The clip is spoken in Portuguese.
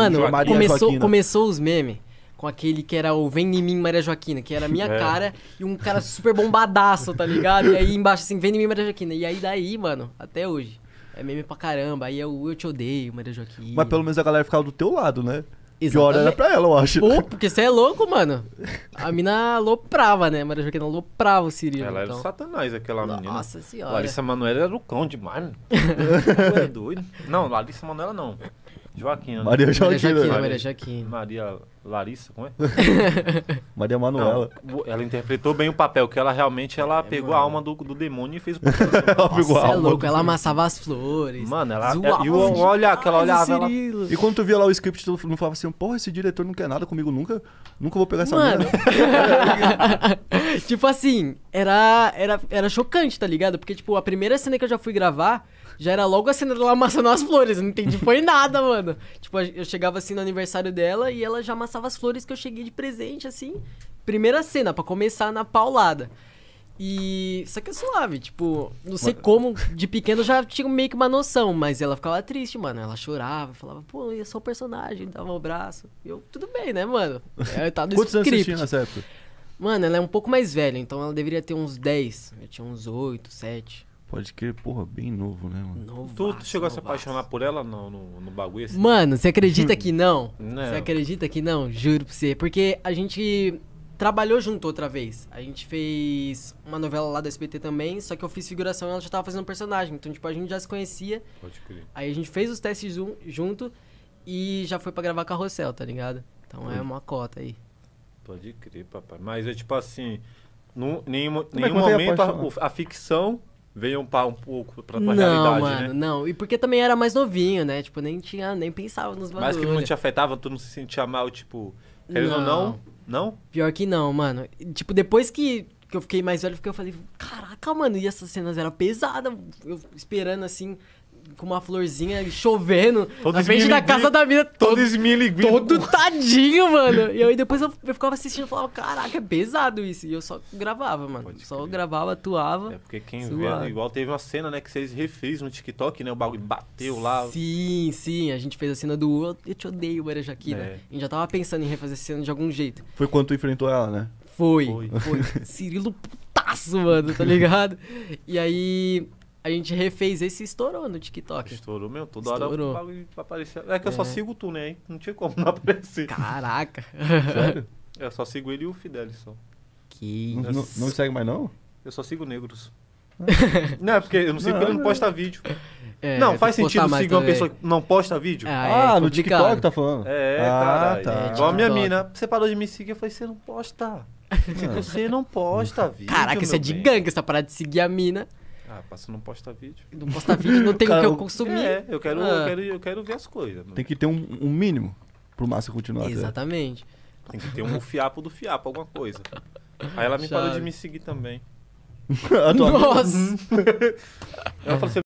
Mano, começou, começou os memes com aquele que era o Vem em mim, Maria Joaquina, que era a minha é. cara e um cara super bombadaço, tá ligado? E aí embaixo assim, Vem em mim, Maria Joaquina. E aí daí, mano, até hoje. É meme pra caramba. Aí é o eu te odeio, Maria Joaquina. Mas pelo menos a galera ficava do teu lado, né? Exatamente. Pior era pra ela, eu acho. Pô, porque você é louco, mano. A mina aloprava, né? Maria Joaquina aloprava o Cirilo. Ela então. era o satanás, aquela Nossa menina. Nossa senhora. Larissa Manoela era o cão demais. Né? é doido. Não, Larissa Manoela não. Joaquina. Né? Maria Joaquim Maria Joaquina. Né? Maria, Maria Larissa, como é? Maria Manuela. Não, ela interpretou bem o papel, que ela realmente ela é, pegou mano. a alma do, do demônio e fez o papel. ela pegou a alma. É louco, ela amassava as flores. Mano, ela. É, e o olhar que ela olhava. Ela... E quando tu via lá o script, tu não falava assim, porra, esse diretor não quer nada comigo nunca. Nunca vou pegar essa mano. tipo assim, era, era, era chocante, tá ligado? Porque, tipo, a primeira cena que eu já fui gravar já era logo a cena dela amassando as flores. Eu não entendi, foi nada, mano. Tipo, eu chegava assim no aniversário dela e ela já amassava as flores que eu cheguei de presente, assim. Primeira cena, para começar na paulada. E. Só que é suave, tipo, não sei mano. como, de pequeno eu já tinha meio que uma noção, mas ela ficava triste, mano. Ela chorava, falava, pô, é sou o personagem, dava o um braço. E eu, tudo bem, né, mano? É, eu tava Quantos anos você tinha nessa época? Mano, ela é um pouco mais velha, então ela deveria ter uns 10. Eu tinha uns 8, 7. Pode crer, porra, bem novo, né, mano? tu, tu, chegou a se apaixonar por ela no, no, no bagulho assim? Mano, você acredita que não? não? Você acredita que não? Juro pra você. Porque a gente trabalhou junto outra vez. A gente fez uma novela lá do SBT também, só que eu fiz figuração e ela já tava fazendo personagem. Então, tipo, a gente já se conhecia. Pode crer. Aí a gente fez os testes junto e já foi pra gravar Carrossel, tá ligado? Então é Pode. é uma cota aí. Pode crer, papai. Mas é tipo assim, num, nenhum, é nenhum momento a, a ficção um pau um pouco pra tua não, realidade, né? mano, né? Não, e porque também era mais novinho, né? Tipo, nem tinha, nem pensava nos bagulhos. Mas que não te afetava, tu não se sentia mal, tipo, querendo ou não, não? Pior que não, mano. Tipo, depois que, que eu fiquei mais velho, eu falei, caraca, mano, e essas cenas eram pesadas, eu esperando assim, com uma florzinha chovendo todo na frente da casa da mina. Todo, todo Todo tadinho, mano. E aí depois eu, eu ficava assistindo e falava, caraca, é pesado isso. E eu só gravava, mano. Pode só crer. gravava, atuava. É porque quem vê, igual teve uma cena, né, que vocês refez no TikTok, né? O bagulho bateu lá. Sim, sim. A gente fez a cena do Eu te odeio, Maria Jaquina. É. A gente já tava pensando em refazer a cena de algum jeito. Foi quando tu enfrentou ela, né? Foi, foi. foi. Cirilo putaço, mano, tá ligado? E aí a gente refez esse e estourou no TikTok. Estourou mesmo, toda estourou. hora eu aparecer. É que eu é. só sigo tu, né? Não tinha como não aparecer. Caraca. Sério? Eu só sigo ele e o Fidelis só. Que não, não, não segue mais não? Eu só sigo negros. não, é porque eu não sei porque ele não posta é. vídeo. É, não, faz sentido seguir uma pessoa que não posta vídeo. ah, ah é no TikTok tá falando. É, ah, Tá. É, Igual a minha mina. Você parou de me seguir, eu falei, você não posta. Você não posta vídeo. Caraca, isso é de gangue, você tá parado de seguir a mina. Ah, passa não posta vídeo. Não posta vídeo, não tem o que eu consumir. É, eu quero, ah. eu quero, eu quero ver as coisas. Né? Tem que ter um, um mínimo pro Márcio continuar. Né? Exatamente. Até. Tem que ter um fiapo do fiapo, alguma coisa. Aí ela me Chave. parou de me seguir também. Ah, Nossa! ela falou assim,